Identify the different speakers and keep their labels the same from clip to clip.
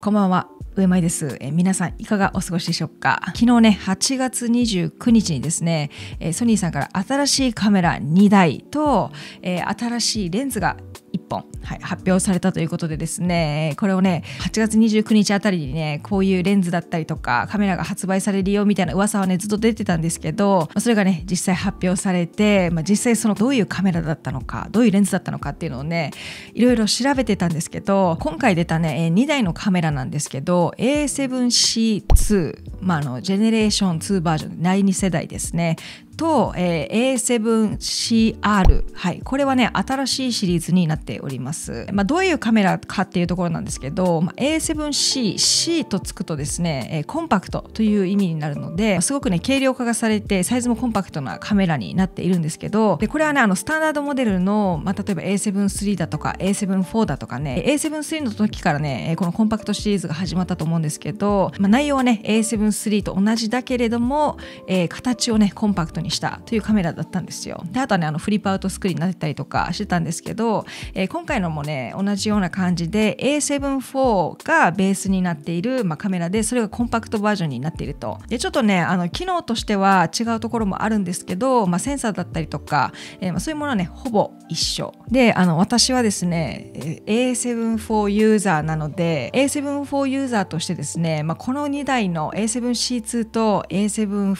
Speaker 1: こんばんは。上前です、え皆さんいかがお過ごしでしょうか昨日ね8月29日にですね、ソニーさんから新しいカメラ2台と、えー、新しいレンズが本、はい、発表されたということでですねこれをね8月29日あたりにねこういうレンズだったりとかカメラが発売されるよみたいな噂はねずっと出てたんですけどそれがね実際発表されて、まあ、実際そのどういうカメラだったのかどういうレンズだったのかっていうのをねいろいろ調べてたんですけど今回出たね2台のカメラなんですけど A7C2 まああのジェネレーション2バージョン第2世代ですねと、えー、A7CR、はい、これはね新しいシリーズになっております、まあ、どういうカメラかっていうところなんですけど、まあ、A7C C とつくとですね、えー、コンパクトという意味になるのですごくね軽量化がされてサイズもコンパクトなカメラになっているんですけどでこれはねあのスタンダードモデルの、まあ、例えば A7 III だとか A7 IV だとかね A7 III の時からねこのコンパクトシリーズが始まったと思うんですけど、まあ、内容はね A7 III と同じだけれども、えー、形をねコンパクトににしたというカメラだったんですよ。であとはねあのフリップアウトスクリーンになってたりとかしてたんですけど、えー、今回のもね同じような感じで A74 がベースになっている、まあ、カメラでそれがコンパクトバージョンになっていると。でちょっとねあの機能としては違うところもあるんですけど、まあ、センサーだったりとか、えー、まあそういうものはねほぼ一緒。であの私はですね A74 ユーザーなので A74 ユーザーとしてですね、まあ、この2台の A7C2 と A74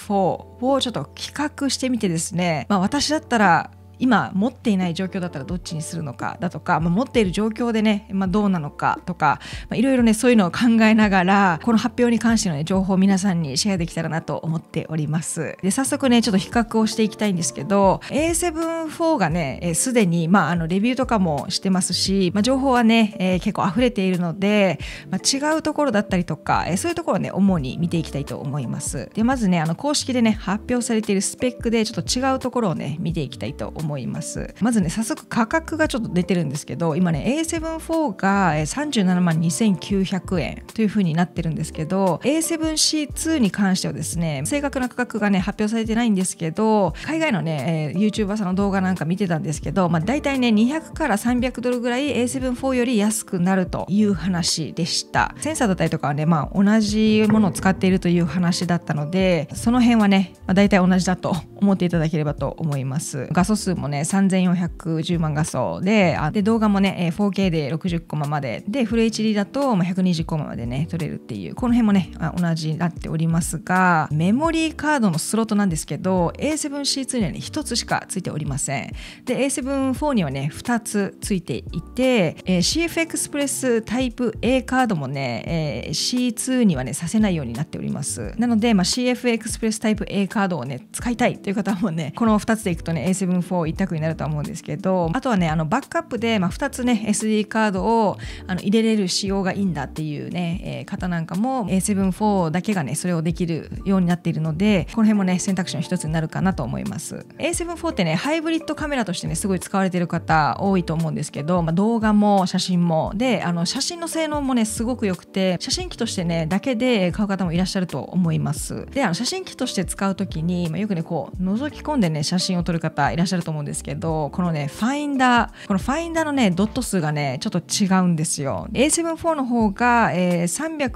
Speaker 1: をちょっと企画してみてですね、まあ、私だったら今持っていない状況だったらどっちにするのかだとか、まあ、持っている状況でね、まあ、どうなのかとかいろいろねそういうのを考えながらこの発表に関しての、ね、情報を皆さんにシェアできたらなと思っておりますで早速ねちょっと比較をしていきたいんですけど A74 がねすで、に、まあ、あのレビューとかもしてますし、まあ、情報はね、えー、結構溢れているので、まあ、違うところだったりとか、えー、そういうところをね主に見ていきたいと思いますでまずねあの公式でね発表されているスペックでちょっと違うところをね見ていきたいと思います思いますまずね早速価格がちょっと出てるんですけど今ね A74 が37万2900円というふうになってるんですけど A7C2 に関してはですね正確な価格がね発表されてないんですけど海外のね、えー、YouTuber さんの動画なんか見てたんですけど、まあ、大体ね200から300ドルぐらい A74 より安くなるという話でしたセンサーだったりとかはね、まあ、同じものを使っているという話だったのでその辺はね、まい大体同じだと思っていただければと思います画素数もね3410万画素であで動画もね 4K で60コマまででフル HD だと120コマまでね撮れるっていうこの辺もね同じになっておりますがメモリーカードのスロットなんですけど A7C2 にはね1つしかついておりませんで A7-4 にはね2つついていて、えー、CFX プレスタイプ A カードもね、えー、C2 にはねさせないようになっておりますなので、まあ、CFX プレスタイプ A カードをね使いたいという方もねこの2つでいくとね A7-4 一択になると思うんですけどあとはねあのバックアップで、まあ、2つね SD カードをあの入れれる仕様がいいんだっていうね、えー、方なんかも A74 だけがねそれをできるようになっているのでこの辺もね選択肢の一つになるかなと思います A74 ってねハイブリッドカメラとしてねすごい使われている方多いと思うんですけど、まあ、動画も写真もであの写真の性能もねすごく良くて写真機としてねだけで買う方もいらっしゃると思いますであの写真機として使う時に、まあ、よくねこう覗き込んでね写真を撮る方いらっしゃると思うん思うんですけどこのねファインダーこのファインダーのねドット数がねちょっと違うんですよ A74 の方が、えー、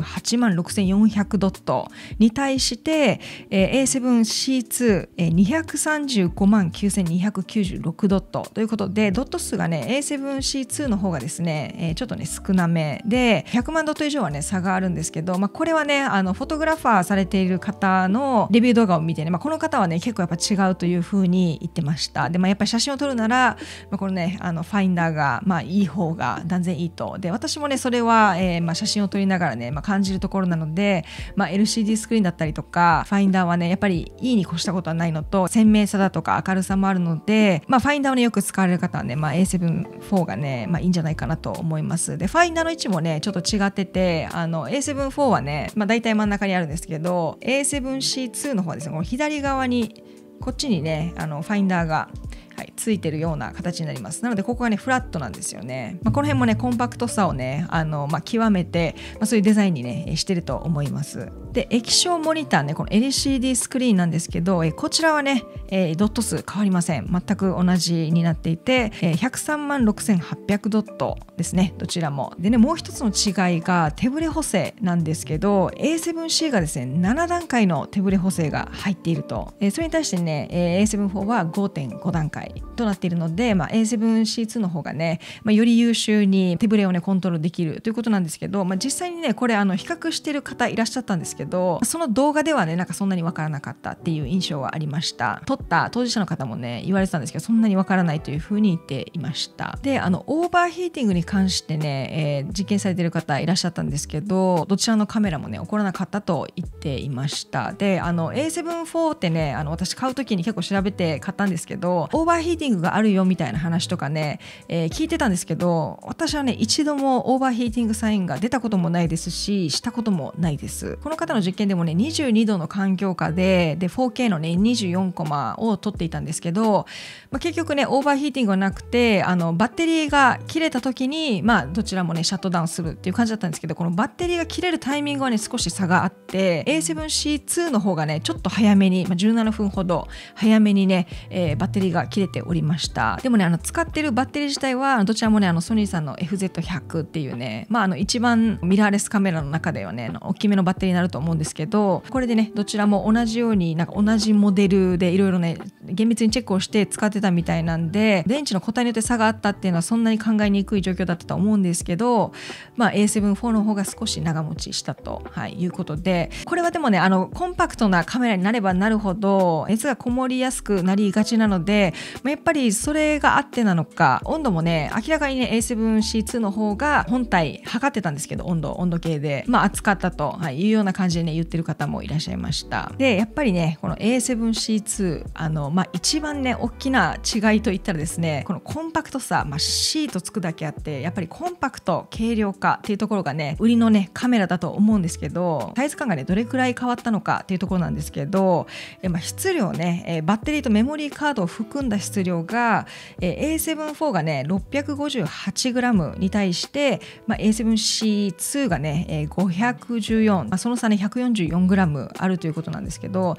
Speaker 1: 368万6400ドットに対して、えー、A7C2、え235万9296ドットということでドット数がね A7C2 の方がですね、えー、ちょっとね少なめで100万ドット以上はね差があるんですけど、まあ、これはねあのフォトグラファーされている方のレビュー動画を見てね、まあ、この方はね結構やっぱ違うというふうに言ってましたましたで、まあ、やっぱり写真を撮るなら、まあ、このねあのファインダーが、まあ、いい方が断然いいとで私もねそれは、えー、まあ、写真を撮りながらね、まあ、感じるところなので、まあ、LCD スクリーンだったりとかファインダーはねやっぱりいいに越したことはないのと鮮明さだとか明るさもあるので、まあ、ファインダーをねよく使われる方はね、まあ、A74 がね、まあ、いいんじゃないかなと思いますでファインダーの位置もねちょっと違っててあの A74 はね、まあ、大体真ん中にあるんですけど A7C2 の方はですねこの左側にこっちにねあのファインダーがはい、ついてるような形になりますなのでここがねフラットなんですよね、まあ、この辺もねコンパクトさをねあの、まあ、極めて、まあ、そういうデザインにねしてると思いますで液晶モニターねこの LCD スクリーンなんですけど、えこちらはね、えドット数変わりません全く同じになっていて、え103万6800ドットですねどちらもでねもう一つの違いが手ブレ補正なんですけど A7C がですね7段階の手ブレ補正が入っていると、えそれに対してね A7-4 は5.5段階いとなっているので、まあ、A7C2 の方がね、まあ、より優秀に手ぶれをねコントロールできるということなんですけど、まあ、実際にねこれあの比較してる方いらっしゃったんですけどその動画ではねなんかそんなに分からなかったっていう印象はありました撮った当事者の方もね言われてたんですけどそんなに分からないというふうに言っていましたであのオーバーヒーティングに関してね、えー、実験されてる方いらっしゃったんですけどどちらのカメラもね起こらなかったと言っていましたであの A74 ってねあの私買う時に結構調べて買ったんですけどオーバーーヒーティングがあるよみたいな話とかね、えー、聞いてたんですけど私はね一度もオーバーヒーティングサインが出たこともないですししたこともないですこの方の実験でもね22度の環境下でで 4K のね24コマを撮っていたんですけど、まあ、結局ねオーバーヒーティングはなくてあのバッテリーが切れた時にまあどちらもねシャットダウンするっていう感じだったんですけどこのバッテリーが切れるタイミングはね少し差があって A7C2 の方がねちょっと早めに、まあ、17分ほど早めにね、えー、バッテリーが切れれておりましたでもねあの使ってるバッテリー自体はどちらもねあのソニーさんの FZ100 っていうねまああの一番ミラーレスカメラの中ではね大きめのバッテリーになると思うんですけどこれでねどちらも同じようになんか同じモデルでいろいろね厳密にチェックをして使ってたみたいなんで電池の個体によって差があったっていうのはそんなに考えにくい状況だったと思うんですけど、まあ、A7IV の方が少し長持ちしたと、はい、いうことでこれはでもねあのコンパクトなカメラになればなるほど熱がこもりやすくなりがちなのでまあ、やっぱりそれがあってなのか温度もね明らかにね A7C2 の方が本体測ってたんですけど温度温度計でまあ暑かったと、はい、いうような感じでね言ってる方もいらっしゃいましたでやっぱりねこの A7C2 あのまあ一番ね大きな違いといったらですねこのコンパクトさ、まあ、C とつくだけあってやっぱりコンパクト軽量化っていうところがね売りのねカメラだと思うんですけどサイズ感がねどれくらい変わったのかっていうところなんですけど、えまあ、質量ね、えバッテリーとメモリーカードを含んだ質量が、えー、A74 がね 658g に対して、まあ、A7C2 がね、えー、514、まあ、その差ね 144g あるということなんですけど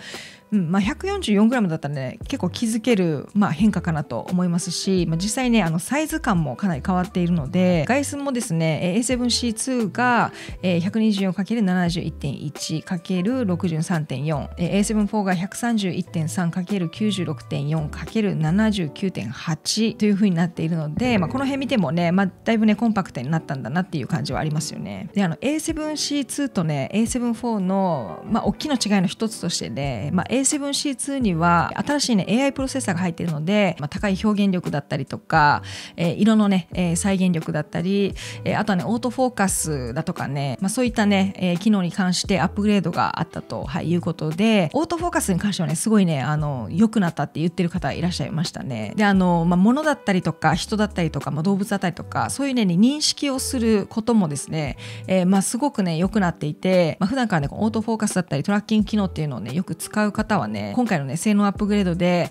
Speaker 1: うんまあ、144g だったらね結構気づける、まあ、変化かなと思いますし、まあ、実際ねあのサイズ感もかなり変わっているので外寸もですね A7C2 が 124×71.1×63.4A74 が 131.3×96.4×79.8 というふうになっているので、まあ、この辺見てもね、まあ、だいぶねコンパクトになったんだなっていう感じはありますよね。であの A7C2 とね A74 の、まあ、大きな違いの一つとしてね、まあ、A7C2 には新しいね AI プロセッサーが入っているので、まあ、高い表現力だったりとか、えー、色のね、えー、再現力だったり、えー、あとはねオートフォーカスだとかね、まあ、そういったね、えー、機能に関してアップグレードがあったと、はい、いうことでオートフォーカスに関してはねすごいねあの良くなったって言ってる方いらっしゃいましたね。であの、まあ、物だったりとか人だったりとか、まあ、動物だったりとかそういうね認識をすることもですね、えー、まあすごくね良くなっていて、まあ、普段からねオートフォーカスだったりトラッキング機能っていうのをねよく使う方方はね今回のね性能アップグレードで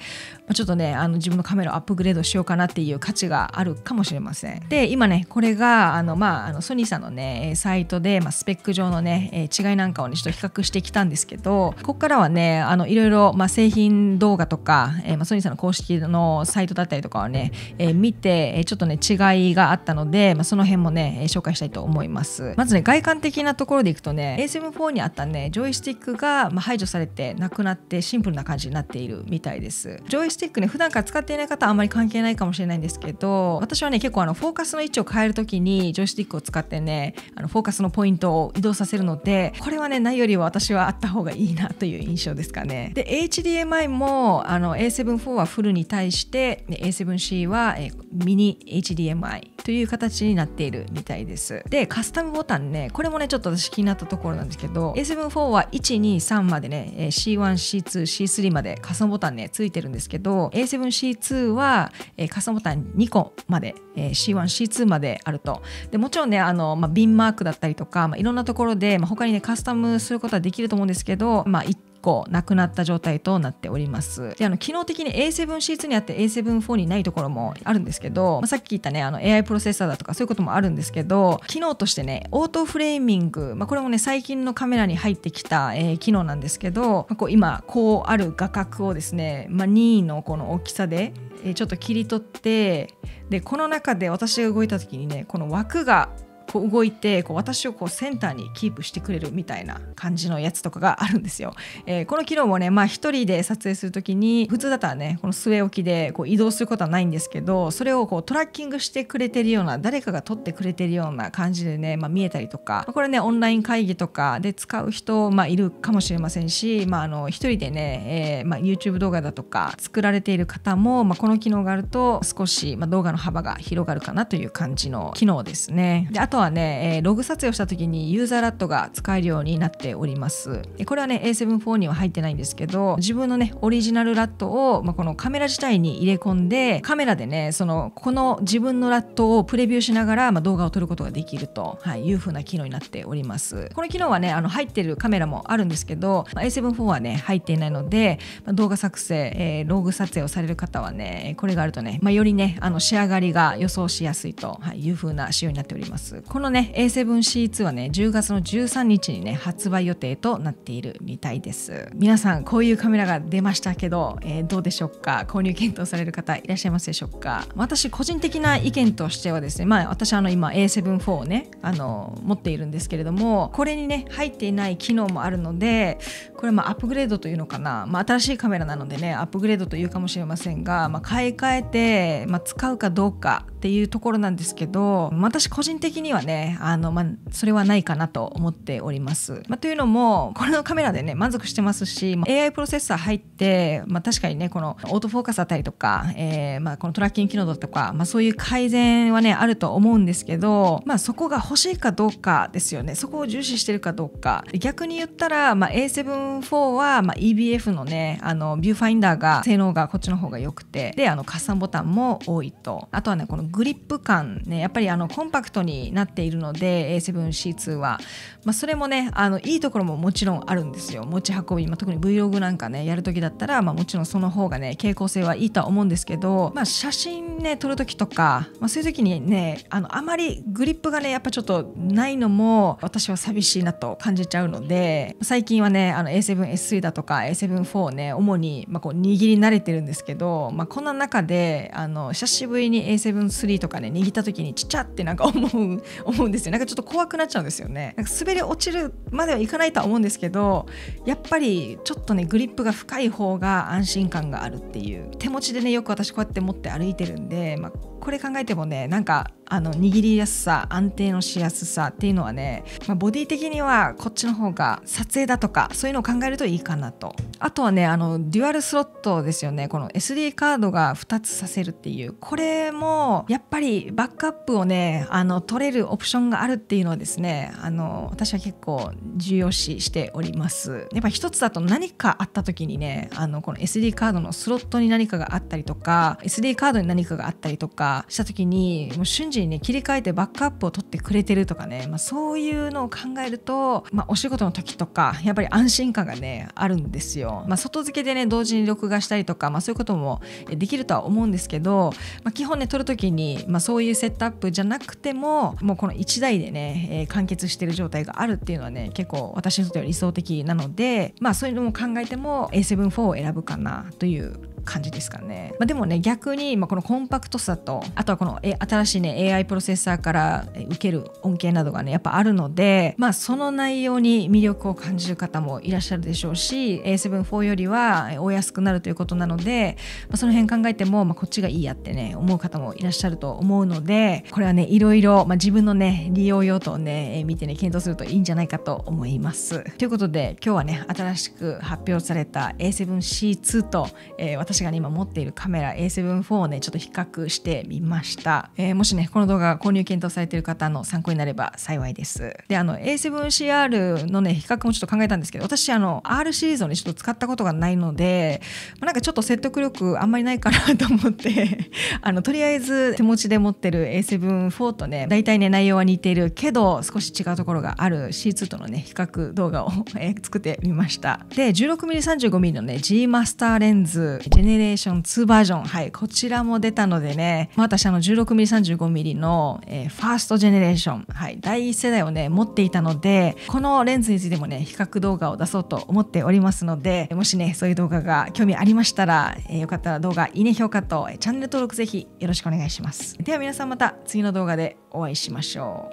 Speaker 1: ちょっとねあの自分のカメラをアップグレードしようかなっていう価値があるかもしれませんで今ねこれがあの、まあ、あのソニーさんのねサイトで、まあ、スペック上のね違いなんかをねちょっと比較してきたんですけどここからはねあのいろいろ、まあ、製品動画とか、えーまあ、ソニーさんの公式のサイトだったりとかはね、えー、見てちょっとね違いがあったので、まあ、その辺もね紹介したいと思いますまずね外観的なところでいくとね ASM4 にあったねジョイスティックが、まあ、排除されてなくなってシンプルな感じになっているみたいですジョイスティックね普段から使っていない方はあんまり関係ないかもしれないんですけど私はね結構あのフォーカスの位置を変える時にジョイスティックを使ってねあのフォーカスのポイントを移動させるのでこれはねないよりは私はあった方がいいなという印象ですかね。で HDMI もあの A7-4 はフルに対して A7-C はミニ HDMI という形になっているみたいです。でカスタムボタンねこれもねちょっと私気になったところなんですけど A7-4 は123までね C1C2C3 までカスタムボタンねついてるんですけどど A7C2 は、えー、カスボタン2個まで、えー、C1C2 まであるとでもちろんねあの、まあ、ビンマークだったりとか、まあ、いろんなところで、まあ、他にねカスタムすることはできると思うんですけど、まあ、一個なくなった状態となっておりますであの機能的に A7C2 にあって A7-4 にないところもあるんですけど、まあ、さっき言ったねあの AI プロセッサーだとかそういうこともあるんですけど機能としてねオートフレーミング、まあ、これもね最近のカメラに入ってきた、えー、機能なんですけど、まあ、こう今こうある画角をですね、まあ、任意のこの大きさでちょっと切り取ってでこの中で私が動いた時にねこの枠が動いてこう私をこうセンターにキープしてくれるみたいな感じのやつとかがあるんですよ。えー、この機能もね、まあ、1人で撮影する時に普通だったらねこの据え置きでこう移動することはないんですけどそれをこうトラッキングしてくれてるような誰かが撮ってくれてるような感じでね、まあ、見えたりとかこれねオンライン会議とかで使う人、まあ、いるかもしれませんし、まあ、あの1人でね、えー、まあ、YouTube 動画だとか作られている方も、まあ、この機能があると少し、ま動画の幅が広がるかなという感じの機能ですね。であととはね、えー、ログ撮影をした時にユーザーラットが使えるようになっておりますこれはね A74 には入ってないんですけど自分のねオリジナルラットを、まあ、このカメラ自体に入れ込んでカメラでねそのこの自分のラットをプレビューしながら、まあ、動画を撮ることができると、はい、いう風な機能になっておりますこの機能はねあの入ってるカメラもあるんですけど、まあ、A74 はね入っていないので、まあ、動画作成、えー、ログ撮影をされる方はねこれがあるとね、まよりねあの仕上がりが予想しやすいと、はい、いう風な仕様になっておりますこのね A7C2 はね10月の13日にね発売予定となっているみたいです皆さんこういうカメラが出ましたけど、えー、どうでしょうか購入検討される方いらっしゃいますでしょうか私個人的な意見としてはですねまあ私あの今 A74 をねあの持っているんですけれどもこれにね入っていない機能もあるのでこれまあアップグレードというのかな、まあ、新しいカメラなのでねアップグレードというかもしれませんが、まあ、買い替えて、まあ、使うかどうかっていうところなんですけど私個人的にははねあの、まそれはないかなと思っております。まというのもこれのカメラでね満足してますし、ま AI プロセッサー入って、ま確かにねこのオートフォーカスあたりとか、えーまあ、このトラッキング機能だとか、まあ、そういう改善はねあると思うんですけど、まあ、そこが欲しいかどうかですよねそこを重視してるかどうか逆に言ったら、ま A74 は、ま EBF のねあのビューファインダーが性能がこっちの方が良くてであの加算ボタンも多いとあとはねこのグリップ感ねやっぱりあのコンパクトになっているので A7C2 は、まあ、それもねあのいいところももちろんあるんですよ持ち運び、まあ、特に Vlog なんかねやる時だったら、まあ、もちろんその方がね傾向性はいいとは思うんですけど、まあ、写真ね撮る時とか、まあ、そういう時にねあのあまりグリップがねやっぱちょっとないのも私は寂しいなと感じちゃうので最近はねあの A7S3 だとか A7IV をね主に、まあ、こう握り慣れてるんですけど、まあ、こんな中であの久しぶりに A7 3とかね握った時にちっちゃってなんか思う思うんですよなんかちょっと怖くなっちゃうんですよねなんか滑り落ちるまではいかないとは思うんですけどやっぱりちょっとねグリップが深い方が安心感があるっていう手持ちでねよく私こうやって持って歩いてるんで、まあこれ考えてもねなんかあの握りやすさ安定のしやすさっていうのはね、まあ、ボディ的にはこっちの方が撮影だとかそういうのを考えるといいかなとあとはねあのデュアルスロットですよねこの SD カードが2つさせるっていうこれもやっぱりバックアップをねあの取れるオプションがあるっていうのはですねあの私は結構重要視しておりますやっぱ1つだと何かあった時にねあのこの SD カードのスロットに何かがあったりとか SD カードに何かがあったりとかした時にもう瞬時にね切り替えてバックアップを取ってくれてるとかね、まあ、そういうのを考えると、まあ、お仕事の時とかやっぱり安心感がねあるんですよ。まあ、外付けでね同時に録画したりとか、まあ、そういうこともできるとは思うんですけど、まあ、基本ね撮る時に、まあ、そういうセットアップじゃなくてももうこの1台でね、えー、完結してる状態があるっていうのはね結構私にとっては理想的なので、まあ、そういうのも考えても A74 を選ぶかなという感じですかね、まあ、でもね逆に、まあ、このコンパクトさとあとはこの新しいね AI プロセッサーから受ける恩恵などがねやっぱあるので、まあ、その内容に魅力を感じる方もいらっしゃるでしょうし A74 よりはお安くなるということなので、まあ、その辺考えても、まあ、こっちがいいやってね思う方もいらっしゃると思うのでこれはねいろいろ、まあ、自分のね利用用途をね見てね検討するといいんじゃないかと思います。ということで今日はね新しく発表された A7C2 と、えー、私私がね今持っているカメラ a 7 4をねちょっと比較してみました、えー、もしねこの動画購入検討されている方の参考になれば幸いですであの A7CR のね比較もちょっと考えたんですけど私あの R シリーズをねちょっと使ったことがないので、まあ、なんかちょっと説得力あんまりないかなと思って あのとりあえず手持ちで持ってる a 7 4とね大体ね内容は似ているけど少し違うところがある C2 とのね比較動画を、え作ってみましたで 16mm35mm のね G マスターレンズジェネレーション2バージョン、はい、こちらも出たのでね、私あの 16mm35mm の、えー、ファーストジェネレーション、はい、第1世代をね持っていたのでこのレンズについてもね比較動画を出そうと思っておりますのでもしねそういう動画が興味ありましたら、えー、よかったら動画いいね評価とチャンネル登録ぜひよろしくお願いしますでは皆さんまた次の動画でお会いしましょ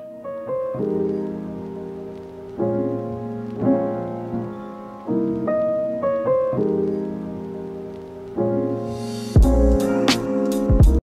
Speaker 1: う